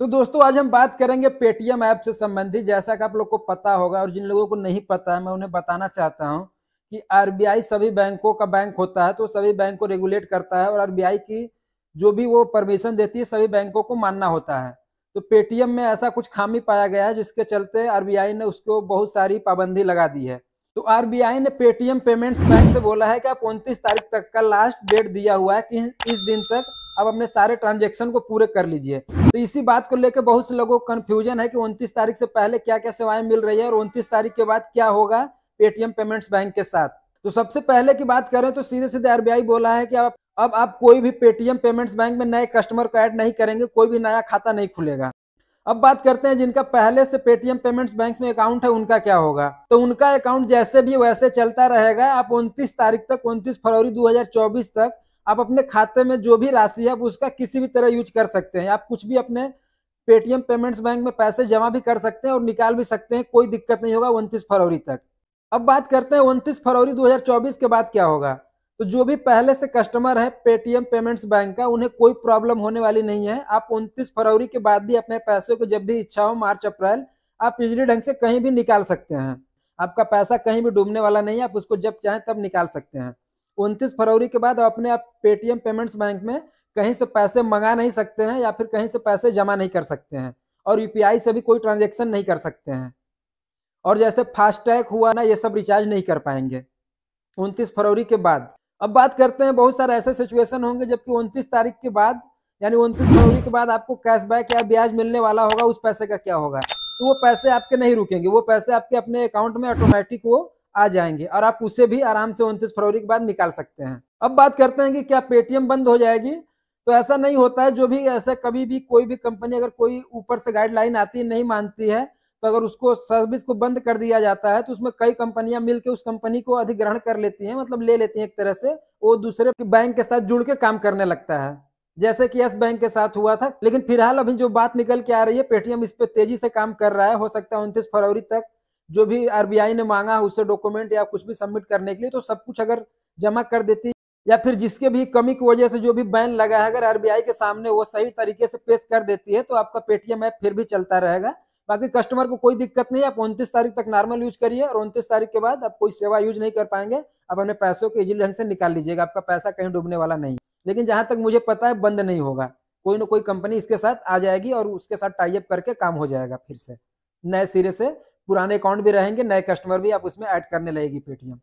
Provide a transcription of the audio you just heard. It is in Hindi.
तो दोस्तों आज हम बात करेंगे पेटीएम ऐप से संबंधित जैसा कि आप लोग को पता होगा और जिन लोगों को नहीं पता है मैं उन्हें बताना चाहता हूं कि आरबीआई सभी बैंकों का बैंक होता है तो सभी बैंक को रेगुलेट करता है और आरबीआई की जो भी वो परमिशन देती है सभी बैंकों को मानना होता है तो पेटीएम में ऐसा कुछ खामी पाया गया है जिसके चलते आरबीआई ने उसको बहुत सारी पाबंदी लगा दी है तो आरबीआई ने पेटीएम पेमेंट्स बैंक से बोला है कि आप उनतीस तारीख तक का लास्ट डेट दिया हुआ है कि इस दिन तक अब अपने सारे ट्रांजेक्शन को पूरे कर लीजिए तो इसी बात को लेकर बहुत से लोगों को कन्फ्यूजन है कि उनतीस तारीख से पहले क्या क्या सेवाएं मिल रही है और उनतीस तारीख के बाद क्या होगा पेटीएम पेमेंट्स बैंक के साथ तो सबसे पहले की बात करें तो सीधे सीधे आरबीआई बोला है कि आप अब आप कोई भी पेटीएम पेमेंट्स बैंक में नए कस्टमर को ऐड नहीं करेंगे कोई भी नया खाता नहीं खुलेगा अब बात करते हैं जिनका पहले से पेटीएम पेमेंट्स बैंक में अकाउंट है उनका क्या होगा तो उनका अकाउंट जैसे भी वैसे चलता रहेगा आप 29 तारीख तक 29 फरवरी 2024 तक आप अपने खाते में जो भी राशि है आप उसका किसी भी तरह यूज कर सकते हैं आप कुछ भी अपने पेटीएम पेमेंट्स बैंक में पैसे जमा भी कर सकते हैं और निकाल भी सकते हैं कोई दिक्कत नहीं होगा उनतीस फरवरी तक अब बात करते हैं उनतीस फरवरी 2024 के बाद क्या होगा तो जो भी पहले से कस्टमर है पेटीएम पेमेंट्स बैंक का उन्हें कोई प्रॉब्लम होने वाली नहीं है आप उनतीस फरवरी के बाद भी अपने पैसे को जब भी इच्छा हो मार्च अप्रैल आप इजली ढंग से कहीं भी निकाल सकते हैं आपका पैसा कहीं भी डूबने वाला नहीं है आप उसको जब चाहें तब निकाल सकते हैं उनतीस फरवरी के बाद अपने आप पेटीएम पेमेंट्स बैंक में कहीं से पैसे मंगा नहीं सकते हैं या फिर कहीं से पैसे जमा नहीं कर सकते हैं और यूपीआई से भी कोई ट्रांजेक्शन नहीं कर सकते हैं और जैसे फास्टैग हुआ ना ये सब रिचार्ज नहीं कर पाएंगे उनतीस फरवरी के बाद अब बात करते हैं बहुत सारे ऐसे सिचुएशन होंगे जबकि उनतीस तारीख के बाद यानी उनतीस फरवरी के बाद आपको कैशबैक या ब्याज मिलने वाला होगा उस पैसे का क्या होगा तो वो पैसे आपके नहीं रुकेंगे वो पैसे आपके अपने अकाउंट में ऑटोमेटिक वो आ जाएंगे और आप उसे भी आराम से उनतीस फरवरी के बाद निकाल सकते हैं अब बात करते हैं कि क्या पेटीएम बंद हो जाएगी तो ऐसा नहीं होता है जो भी ऐसा कभी भी कोई भी कंपनी अगर कोई ऊपर से गाइडलाइन आती नहीं मानती है तो अगर उसको सर्विस को बंद कर दिया जाता है तो उसमें कई कंपनियां मिलकर उस कंपनी को अधिग्रहण कर लेती हैं मतलब ले लेती हैं एक तरह से वो दूसरे बैंक के साथ जुड़ के काम करने लगता है जैसे कि यस बैंक के साथ हुआ था लेकिन फिलहाल अभी जो बात निकल के आ रही है पेटीएम इस पर तेजी से काम कर रहा है हो सकता है उनतीस फरवरी तक जो भी आरबीआई ने मांगा है उससे डॉक्यूमेंट या कुछ भी सबमिट करने के लिए तो सब कुछ अगर जमा कर देती या फिर जिसके भी कमी की वजह से जो भी बैन लगा है अगर आरबीआई के सामने वो सही तरीके से पेश कर देती है तो आपका पेटीएम ऐप फिर भी चलता रहेगा बाकी कस्टमर को कोई दिक्कत नहीं आप उनतीस तारीख तक नॉर्मल यूज करिए और उनतीस तारीख के बाद आप कोई सेवा यूज नहीं कर पाएंगे आप अपने पैसों को इजिली ढंग से निकाल लीजिएगा आपका पैसा कहीं डूबने वाला नहीं लेकिन जहां तक मुझे पता है बंद नहीं होगा कोई ना कोई कंपनी इसके साथ आ जाएगी और उसके साथ टाइप करके काम हो जाएगा फिर से नए सिरे से पुराने अकाउंट भी रहेंगे नए कस्टमर भी आप उसमें ऐड करने लगेगी पेटीएम